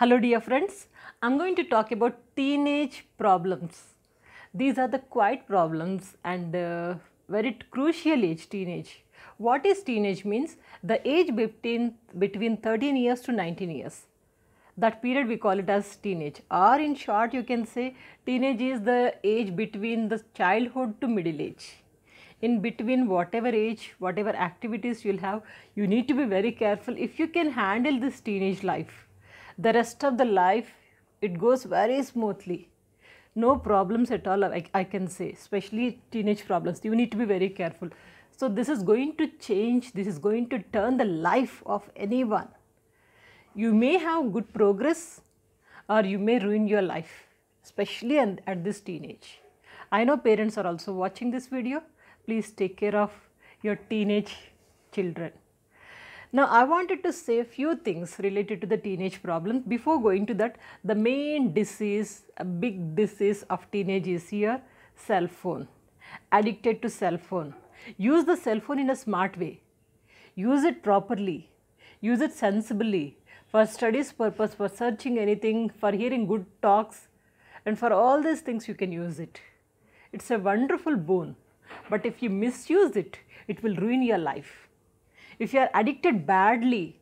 Hello dear friends, I'm going to talk about teenage problems. These are the quiet problems and uh, very crucial age teenage. What is teenage means? The age between, between 13 years to 19 years. That period we call it as teenage or in short you can say teenage is the age between the childhood to middle age. In between whatever age, whatever activities you'll have, you need to be very careful if you can handle this teenage life the rest of the life it goes very smoothly no problems at all I, I can say especially teenage problems you need to be very careful so this is going to change this is going to turn the life of anyone you may have good progress or you may ruin your life especially at this teenage i know parents are also watching this video please take care of your teenage children now I wanted to say a few things related to the teenage problem. Before going to that, the main disease, a big disease of teenage is here, cell phone. Addicted to cell phone. Use the cell phone in a smart way. Use it properly. Use it sensibly for studies purpose, for searching anything, for hearing good talks and for all these things you can use it. It's a wonderful boon but if you misuse it, it will ruin your life. If you are addicted badly,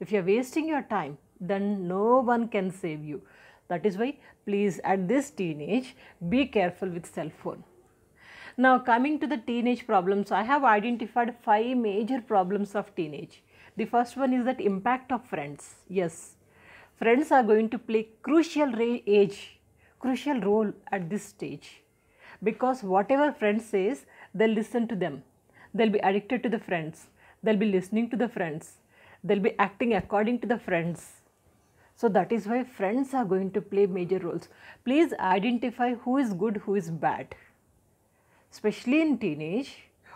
if you are wasting your time, then no one can save you. That is why please at this teenage be careful with cell phone. Now coming to the teenage problems, I have identified five major problems of teenage. The first one is that impact of friends. Yes, friends are going to play crucial age, crucial role at this stage because whatever friend says, they'll listen to them. They'll be addicted to the friends they'll be listening to the friends, they'll be acting according to the friends. So that is why friends are going to play major roles. Please identify who is good, who is bad. Especially in teenage,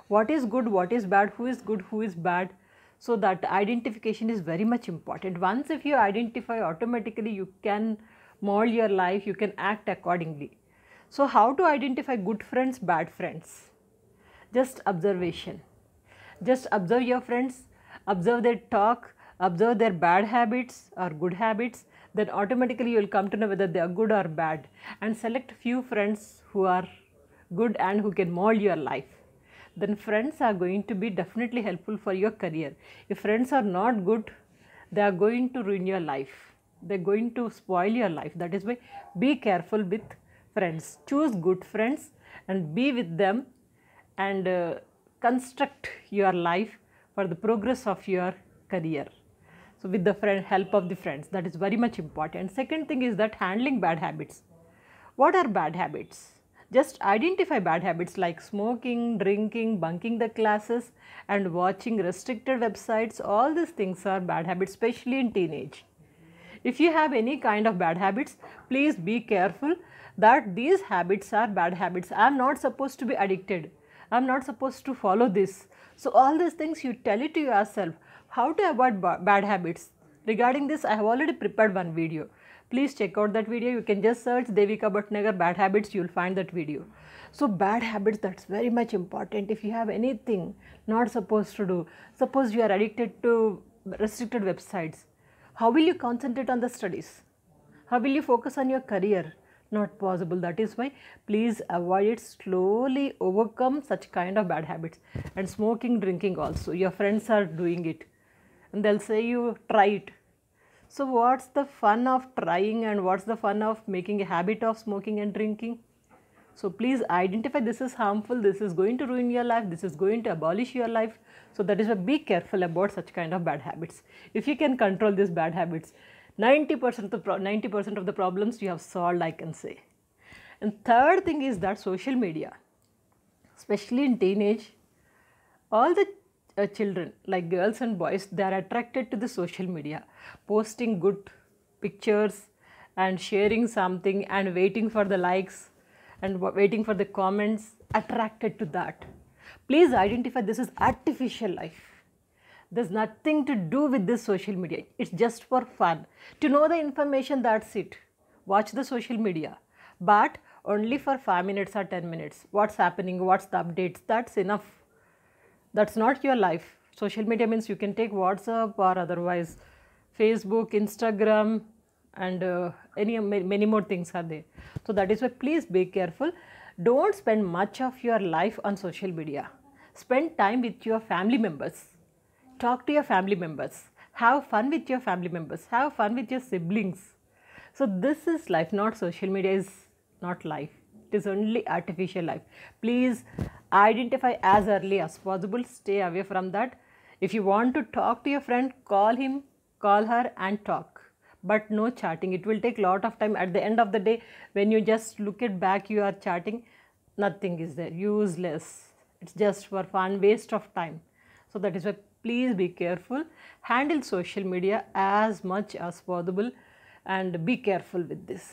what is good, what is bad, who is good, who is bad. So that identification is very much important. Once if you identify automatically, you can mold your life, you can act accordingly. So how to identify good friends, bad friends? Just observation just observe your friends, observe their talk, observe their bad habits or good habits then automatically you will come to know whether they are good or bad and select few friends who are good and who can mold your life then friends are going to be definitely helpful for your career if friends are not good they are going to ruin your life they are going to spoil your life that is why be careful with friends choose good friends and be with them and uh, construct your life for the progress of your career. So, with the friend, help of the friends that is very much important. Second thing is that handling bad habits. What are bad habits? Just identify bad habits like smoking, drinking, bunking the classes and watching restricted websites. All these things are bad habits especially in teenage. If you have any kind of bad habits, please be careful that these habits are bad habits. I am not supposed to be addicted. I am not supposed to follow this. So all these things you tell it to yourself. How to avoid bad habits. Regarding this, I have already prepared one video. Please check out that video. You can just search Devika Bhatnagar bad habits. You will find that video. So bad habits, that's very much important. If you have anything not supposed to do, suppose you are addicted to restricted websites, how will you concentrate on the studies? How will you focus on your career? not possible that is why please avoid it slowly overcome such kind of bad habits and smoking drinking also your friends are doing it and they'll say you try it so what's the fun of trying and what's the fun of making a habit of smoking and drinking so please identify this is harmful this is going to ruin your life this is going to abolish your life so that is why be careful about such kind of bad habits if you can control these bad habits 90% of, 90% of the problems you have solved, I can say. And third thing is that social media, especially in teenage, all the uh, children, like girls and boys, they are attracted to the social media, posting good pictures and sharing something and waiting for the likes and waiting for the comments, attracted to that. Please identify this is artificial life there's nothing to do with this social media. It's just for fun. To know the information, that's it. Watch the social media. But only for 5 minutes or 10 minutes. What's happening, what's the updates, that's enough. That's not your life. Social media means you can take WhatsApp or otherwise Facebook, Instagram, and uh, any many more things are there. So that is why please be careful. Don't spend much of your life on social media. Spend time with your family members talk to your family members, have fun with your family members, have fun with your siblings. So this is life, not social media is not life. It is only artificial life. Please identify as early as possible. Stay away from that. If you want to talk to your friend, call him, call her and talk. But no chatting. It will take lot of time. At the end of the day, when you just look it back, you are chatting. Nothing is there. Useless. It's just for fun, waste of time. So that is why please be careful handle social media as much as possible and be careful with this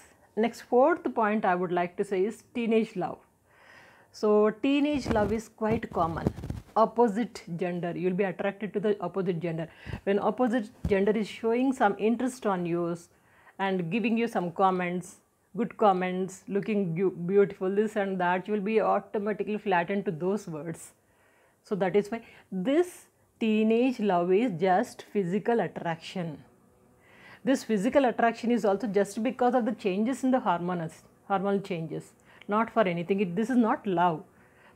next fourth point i would like to say is teenage love so teenage love is quite common opposite gender you'll be attracted to the opposite gender when opposite gender is showing some interest on you, and giving you some comments good comments looking beautiful this and that you will be automatically flattened to those words so that is why this teenage love is just physical attraction. This physical attraction is also just because of the changes in the hormones, hormonal changes, not for anything. It, this is not love.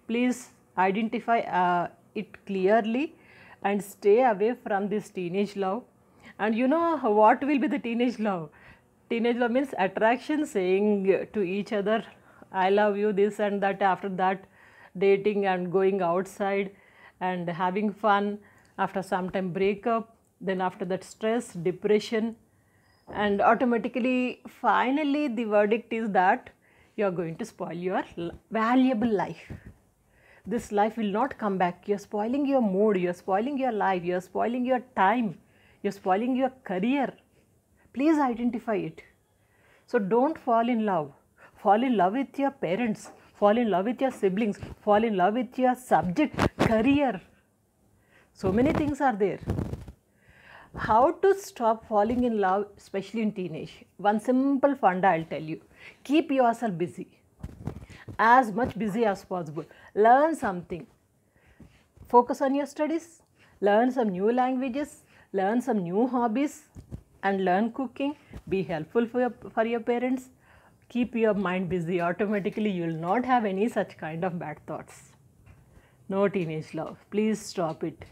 Please identify uh, it clearly and stay away from this teenage love. And you know what will be the teenage love? Teenage love means attraction saying to each other, I love you, this and that. After that, dating and going outside and having fun after some time breakup, then after that stress, depression and automatically finally the verdict is that you are going to spoil your valuable life. This life will not come back. You are spoiling your mood, you are spoiling your life, you are spoiling your time, you are spoiling your career. Please identify it. So don't fall in love. Fall in love with your parents, fall in love with your siblings, fall in love with your subject, career. So many things are there. How to stop falling in love, especially in teenage? One simple funda I'll tell you. Keep yourself busy. As much busy as possible. Learn something. Focus on your studies. Learn some new languages. Learn some new hobbies. And learn cooking. Be helpful for your, for your parents. Keep your mind busy. Automatically you will not have any such kind of bad thoughts. No teenage love. Please stop it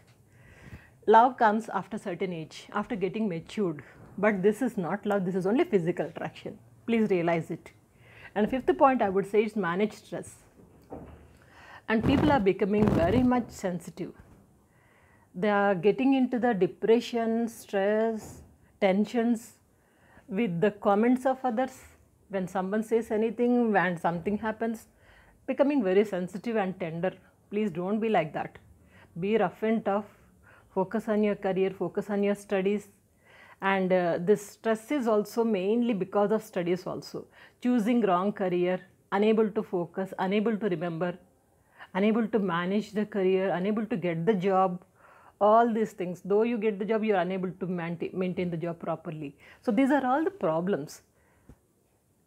love comes after certain age, after getting matured. But this is not love, this is only physical attraction. Please realize it. And fifth point I would say is manage stress. And people are becoming very much sensitive. They are getting into the depression, stress, tensions with the comments of others. When someone says anything, when something happens, becoming very sensitive and tender. Please don't be like that. Be rough and tough focus on your career, focus on your studies. And uh, this stress is also mainly because of studies also. Choosing wrong career, unable to focus, unable to remember, unable to manage the career, unable to get the job, all these things. Though you get the job, you are unable to maintain the job properly. So these are all the problems.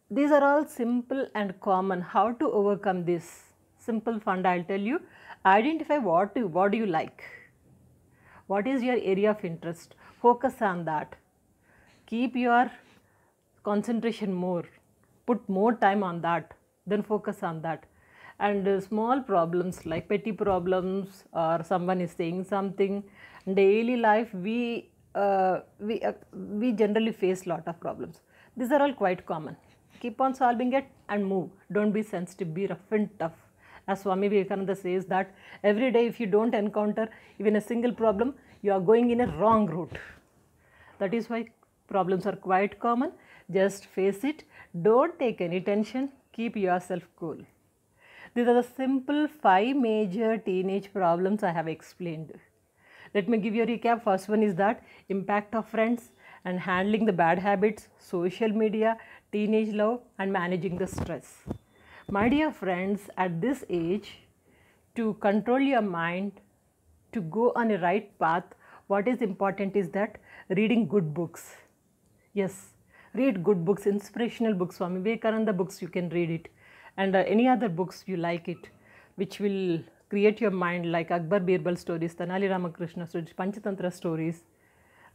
These are all simple and common. How to overcome this? Simple fund, I'll tell you. Identify what, what do you like. What is your area of interest? Focus on that. Keep your concentration more. Put more time on that. Then focus on that. And uh, small problems like petty problems or someone is saying something. Daily life, we, uh, we, uh, we generally face lot of problems. These are all quite common. Keep on solving it and move. Don't be sensitive. Be rough and tough as Swami Vivekananda says that every day if you don't encounter even a single problem, you are going in a wrong route. That is why problems are quite common. Just face it. Don't take any tension. Keep yourself cool. These are the simple five major teenage problems I have explained. Let me give you a recap. First one is that impact of friends and handling the bad habits, social media, teenage love and managing the stress. My dear friends, at this age, to control your mind, to go on a right path, what is important is that reading good books. Yes, read good books, inspirational books, Swami Vivekananda books, you can read it, and uh, any other books you like it, which will create your mind, like Akbar Birbal stories, Tanali Ramakrishna stories, Panchatantra stories.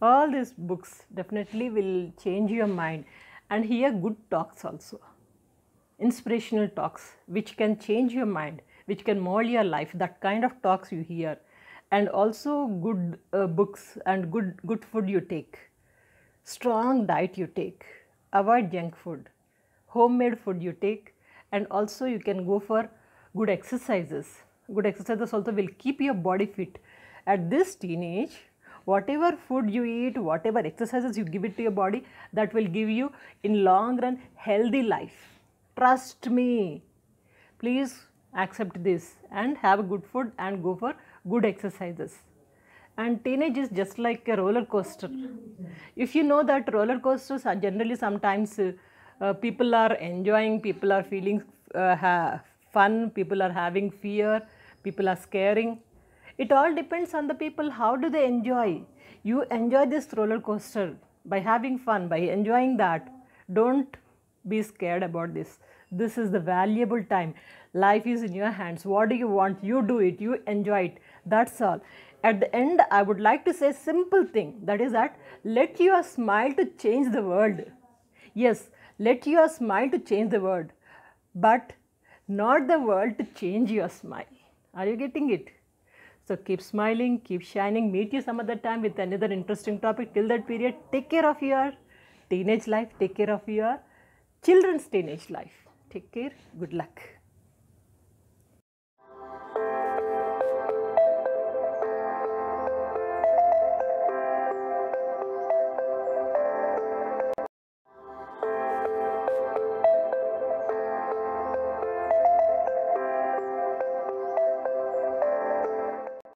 All these books definitely will change your mind, and hear good talks also inspirational talks which can change your mind, which can mold your life, that kind of talks you hear and also good uh, books and good, good food you take, strong diet you take, avoid junk food, homemade food you take and also you can go for good exercises. Good exercises also will keep your body fit. At this teenage, whatever food you eat, whatever exercises you give it to your body, that will give you in long run healthy life trust me. Please accept this and have good food and go for good exercises. And teenage is just like a roller coaster. If you know that roller coasters are generally sometimes uh, uh, people are enjoying, people are feeling uh, fun, people are having fear, people are scaring. It all depends on the people how do they enjoy. You enjoy this roller coaster by having fun, by enjoying that. Don't be scared about this this is the valuable time life is in your hands what do you want you do it you enjoy it that's all at the end i would like to say simple thing that is that let your smile to change the world yes let your smile to change the world but not the world to change your smile are you getting it so keep smiling keep shining meet you some other time with another interesting topic till that period take care of your teenage life take care of your children's teenage life. Take care, good luck.